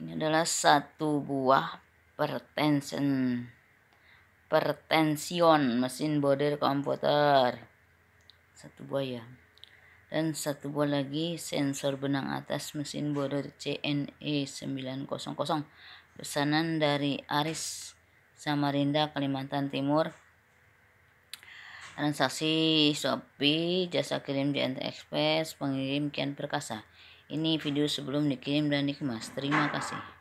ini adalah satu buah pertension pertension mesin border komputer satu buah ya dan satu buah lagi sensor benang atas mesin border CNE 900 pesanan dari Aris Samarinda Kalimantan Timur transaksi Shopee jasa kirim di Express pengirim Kian Perkasa ini video sebelum dikirim dan dikemas. Terima kasih.